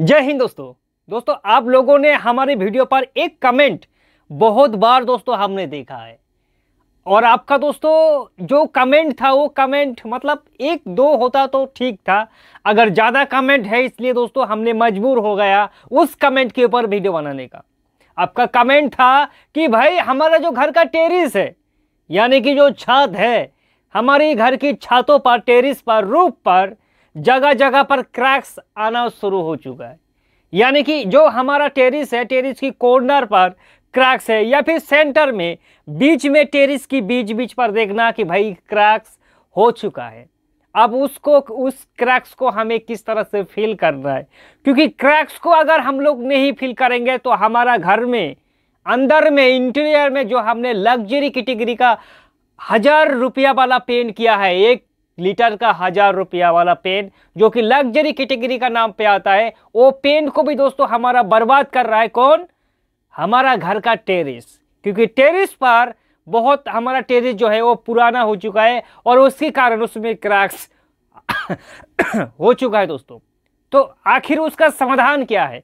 जय हिंद दोस्तों दोस्तों आप लोगों ने हमारे वीडियो पर एक कमेंट बहुत बार दोस्तों हमने देखा है और आपका दोस्तों जो कमेंट था वो कमेंट मतलब एक दो होता तो ठीक था अगर ज़्यादा कमेंट है इसलिए दोस्तों हमने मजबूर हो गया उस कमेंट के ऊपर वीडियो बनाने का आपका कमेंट था कि भाई हमारा जो घर का टेरिस है यानी कि जो छत है हमारी घर की छतों पर टेरिस पर रूप पर जगह जगह पर क्रैक्स आना शुरू हो चुका है यानी कि जो हमारा टेरिस है टेरिस की कॉर्नर पर क्रैक्स है या फिर सेंटर में बीच में टेरिस की बीच बीच पर देखना कि भाई क्रैक्स हो चुका है अब उसको उस क्रैक्स को हमें किस तरह से फिल करना है क्योंकि क्रैक्स को अगर हम लोग नहीं फिल करेंगे तो हमारा घर में अंदर में इंटीरियर में जो हमने लग्जरी कैटेगरी का हज़ार रुपया वाला पेंट किया है एक लीटर का हज़ार रुपया वाला पेन जो कि लग्जरी कैटेगरी का नाम पे आता है वो पेन को भी दोस्तों हमारा बर्बाद कर रहा है कौन हमारा घर का टेरिस क्योंकि टेरिस पर बहुत हमारा टेरिस जो है वो पुराना हो चुका है और उसके कारण उसमें क्रैक्स हो चुका है दोस्तों तो आखिर उसका समाधान क्या है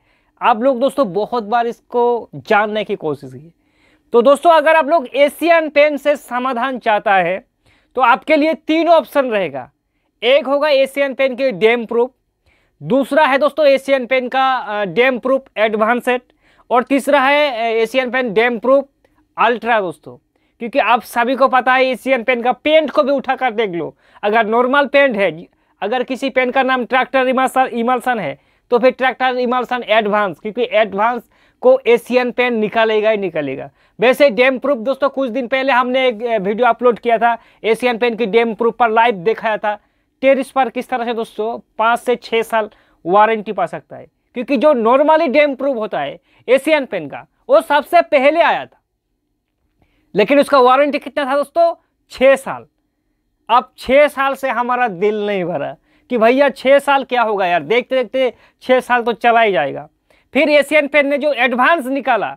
आप लोग दोस्तों बहुत बार इसको जानने की कोशिश की तो दोस्तों अगर आप लोग एशियन पेन से समाधान चाहता है तो आपके लिए तीन ऑप्शन रहेगा एक होगा एशियन पेन की डैम प्रूफ दूसरा है दोस्तों एशियन पेन का डैम प्रूफ एडवांस सेट और तीसरा है Asian paint damp proof ultra दोस्तों क्योंकि आप सभी को पता है एशियन पेन का पेंट को भी उठा कर देख लो अगर नॉर्मल पेंट है अगर किसी पेन का नाम ट्रैक्टर इमल्सन है तो फिर ट्रैक्टर इमालसन एडवांस क्योंकि एडवांस को एशियन पेन निकालेगा ही निकालेगा वैसे डैम प्रूफ दोस्तों कुछ दिन पहले हमने एक वीडियो अपलोड किया था एशियन पेन की डैम प्रूफ पर लाइव देखाया था टेरिस पर किस तरह से दोस्तों पाँच से छः साल वारंटी पा सकता है क्योंकि जो नॉर्मली डैम प्रूफ होता है एशियन पेन का वो सबसे पहले आया था लेकिन उसका वारंटी कितना था दोस्तों छः साल अब छः साल से हमारा दिल नहीं भरा कि भैया छः साल क्या होगा यार देखते देखते छः साल तो चला ही जाएगा फिर एशियन पेन ने जो एडवांस निकाला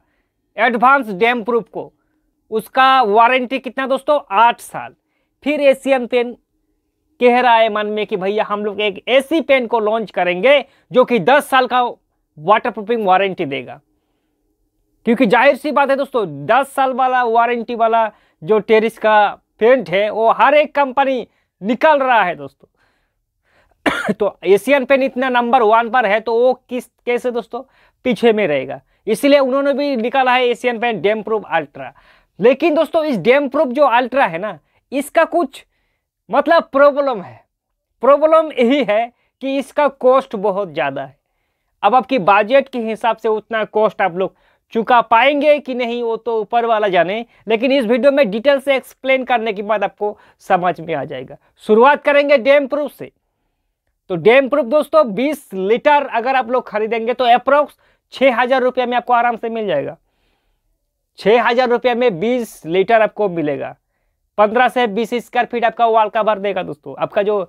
एडवांस डैम प्रूफ को उसका वारंटी कितना दोस्तों आठ साल फिर एशियन पेन कह रहा है मन में कि भैया हम लोग एक ऐसी पेन को लॉन्च करेंगे जो कि दस साल का वाटर प्रूफिंग वारंटी देगा क्योंकि जाहिर सी बात है दोस्तों दस साल वाला वारंटी वाला जो टेरिस का पेंट है वो हर एक कंपनी निकल रहा है दोस्तों तो एशियन पेन इतना नंबर वन पर है तो वो किस कैसे दोस्तों पीछे में रहेगा इसलिए उन्होंने भी निकाला है Asian paint damp proof ultra लेकिन दोस्तों इस डेम प्रूफ जो अल्ट्रा है ना इसका कुछ मतलब प्रॉब्लम है प्रॉब्लम यही है कि इसका कॉस्ट बहुत ज़्यादा है अब आपकी बजट के हिसाब से उतना कॉस्ट आप लोग चुका पाएंगे कि नहीं वो तो ऊपर वाला जाने लेकिन इस वीडियो में डिटेल से एक्सप्लेन करने के बाद आपको समझ में आ जाएगा शुरुआत करेंगे डेम प्रूफ से तो डैम प्रूफ दोस्तों बीस लीटर अगर आप लोग खरीदेंगे तो अप्रोक्स छह हजार रुपया में आपको आराम से मिल जाएगा छह हजार रुपया में बीस लीटर आपको मिलेगा पंद्रह से बीस स्क्वायर फीट आपका वॉल का भर देगा दोस्तों आपका जो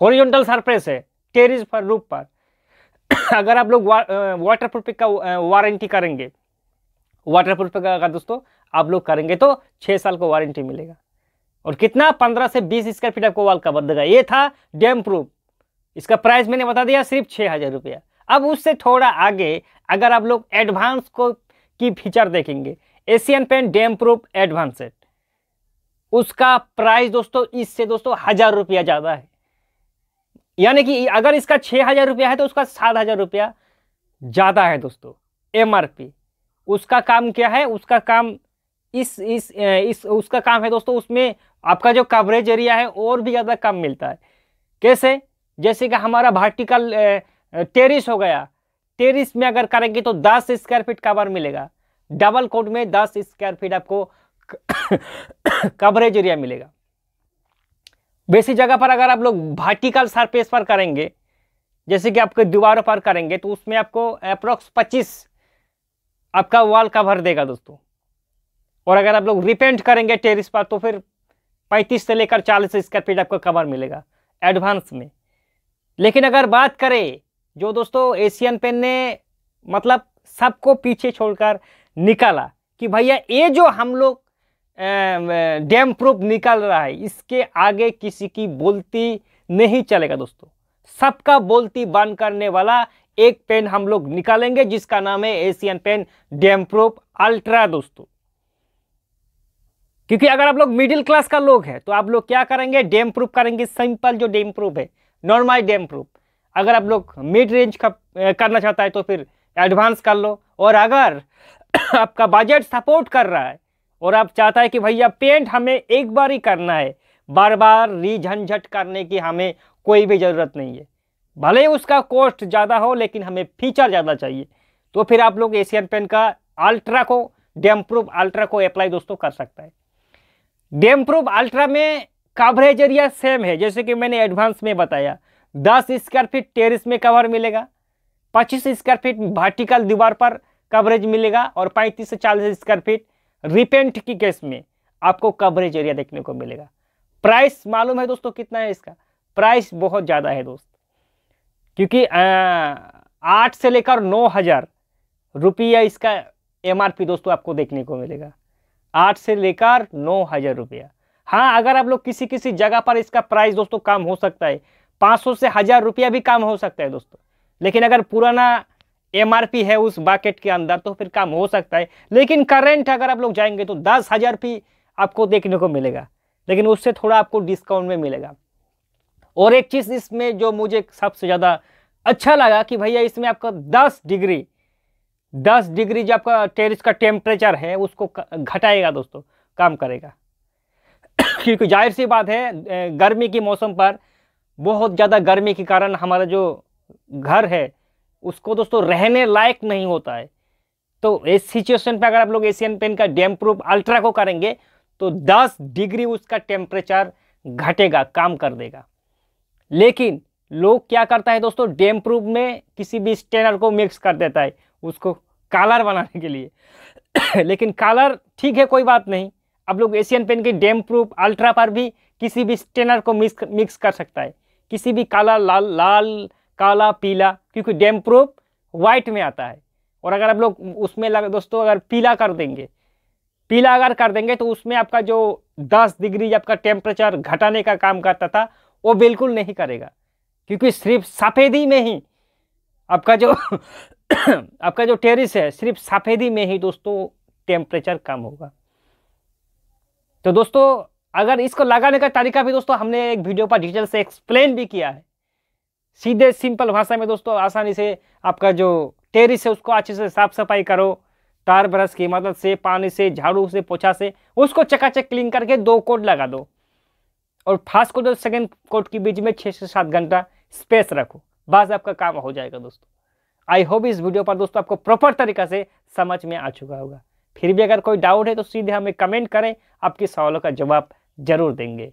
होरिजेंटल सरफेस है टेरिस पर रूप पर अगर आप लोग वाटर प्रूफ का वारंटी करेंगे वाटर प्रूफ का अगर दोस्तों आप लोग करेंगे तो छह साल को वारंटी मिलेगा और कितना पंद्रह से बीस स्क्वायर फीट आपको वॉल कवर देगा ये था डैम प्रूफ इसका प्राइस मैंने बता दिया सिर्फ छः हज़ार रुपया अब उससे थोड़ा आगे अगर आप लोग एडवांस को की फीचर देखेंगे Asian paint damp proof advance set उसका प्राइस दोस्तों इससे दोस्तों हज़ार रुपया ज़्यादा है यानी कि अगर इसका छः हज़ार रुपया है तो उसका सात हज़ार रुपया ज़्यादा है दोस्तों पी उसका काम क्या है उसका काम इस इस इस उसका काम है दोस्तों उसमें आपका जो कवरेज एरिया है और भी ज़्यादा कम मिलता है कैसे जैसे कि हमारा वर्टिकल टेरिस हो गया टेरिस में अगर करेंगे तो दस स्क्वायर फीट कवर मिलेगा डबल कोट में दस स्क्वायर फीट आपको कवरेज एरिया मिलेगा वैसी जगह पर अगर आप लोग वर्टिकल सरफेस पर करेंगे जैसे कि आपके दीवारों पर करेंगे तो उसमें आपको अप्रोक्स पच्चीस आपका वॉल कवर देगा दोस्तों और अगर आप लोग रिपेंट करेंगे टेरिस पर तो फिर पैंतीस से लेकर चालीस स्क्वायर फीट आपको कवर मिलेगा एडवांस में लेकिन अगर बात करें जो दोस्तों एशियन पेन ने मतलब सबको पीछे छोड़कर निकाला कि भैया ये जो हम लोग डैम प्रूफ निकाल रहा है इसके आगे किसी की बोलती नहीं चलेगा दोस्तों सबका बोलती बंद करने वाला एक पेन हम लोग निकालेंगे जिसका नाम है Asian paint damp proof ultra दोस्तों क्योंकि अगर आप लोग मिडिल क्लास का लोग है तो आप लोग क्या करेंगे डेम प्रूफ करेंगे सिंपल जो डेम प्रूफ है नॉर्मल डेम प्रूफ अगर आप लोग मिड रेंज का करना चाहता है तो फिर एडवांस कर लो और अगर आपका बजट सपोर्ट कर रहा है और आप चाहता है कि भैया पेंट हमें एक बार ही करना है बार बार रिझंझट करने की हमें कोई भी ज़रूरत नहीं है भले ही उसका कॉस्ट ज़्यादा हो लेकिन हमें फीचर ज़्यादा चाहिए तो फिर आप लोग एशियन पेंट का अल्ट्रा को डेम प्रूफ अल्ट्रा को अप्लाई दोस्तों कर सकता है डेम प्रूफ अल्ट्रा में कवरेज एरिया सेम है जैसे कि मैंने एडवांस में बताया दस स्क्वायर फीट टेरिस में कवर मिलेगा पच्चीस स्क्वायर फीट वर्टिकल दीवार पर कवरेज मिलेगा और पैंतीस से चालीस स्क्वायर फीट रिपेंट की केस में आपको कवरेज एरिया देखने को मिलेगा प्राइस मालूम है दोस्तों कितना है इसका प्राइस बहुत ज़्यादा है दोस्त क्योंकि आठ से लेकर नौ हज़ार रुपया इसका एमआरपी दोस्तों आपको देखने को मिलेगा आठ से लेकर नौ हजार रुपया हाँ अगर आप लोग किसी किसी जगह पर इसका प्राइस दोस्तों कम हो सकता है पाँच सौ से हज़ार रुपया भी कम हो सकता है दोस्तों लेकिन अगर पुराना पी है उस बाकेट के अंदर तो फिर कम हो सकता है लेकिन करेंट अगर आप लोग जाएंगे तो दस हज़ार भी आपको देखने को मिलेगा लेकिन उससे थोड़ा आपको डिस्काउंट में मिलेगा और एक चीज़ इसमें जो मुझे सबसे ज़्यादा अच्छा लगा कि भैया इसमें आपका दस डिग्री 10 डिग्री जो आपका टेरिस का टेम्परेचर है उसको घटाएगा दोस्तों काम करेगा क्योंकि जाहिर सी बात है गर्मी के मौसम पर बहुत ज़्यादा गर्मी के कारण हमारा जो घर है उसको दोस्तों रहने लायक नहीं होता है तो इस सिचुएशन पे अगर आप लोग एशियन पेन का डैम प्रूफ अल्ट्रा को करेंगे तो 10 डिग्री उसका टेम्परेचर घटेगा काम कर देगा लेकिन लोग क्या करता है दोस्तों डैम प्रूफ में किसी भी स्टेनर को मिक्स कर देता है उसको कालर बनाने के लिए लेकिन कालर ठीक है कोई बात नहीं अब लोग एशियन पेन की डैम प्रूफ अल्ट्रा पर भी किसी भी स्टेनर को मिक्स मिक्स कर सकता है किसी भी काला लाल लाल काला पीला क्योंकि डैम प्रूफ वाइट में आता है और अगर आप लोग उसमें लगा दोस्तों अगर पीला कर देंगे पीला अगर कर देंगे तो उसमें आपका जो 10 डिग्री आपका टेम्परेचर घटाने का काम करता था वो बिल्कुल नहीं करेगा क्योंकि सिर्फ सफ़ेदी में ही आपका जो आपका जो टेरिस है सिर्फ सफ़ेदी में ही दोस्तों टेम्परेचर कम होगा तो दोस्तों अगर इसको लगाने का तरीका भी दोस्तों हमने एक वीडियो पर डिटेल से एक्सप्लेन भी किया है सीधे सिंपल भाषा में दोस्तों आसानी से आपका जो टेरिस है उसको अच्छे से साफ सफाई करो तार ब्रश की मदद से पानी से झाड़ू से पोछा से उसको चकाचक क्लीन करके दो कोट लगा दो और फर्स्ट कोट और सेकेंड कोट के बीच में छः से सात घंटा स्पेस रखो बस आपका काम हो जाएगा दोस्तों आई होप इस वीडियो पर दोस्तों आपको प्रॉपर तरीका से समझ में आ चुका होगा फिर भी अगर कोई डाउट है तो सीधे हमें कमेंट करें आपके सवालों का जवाब जरूर देंगे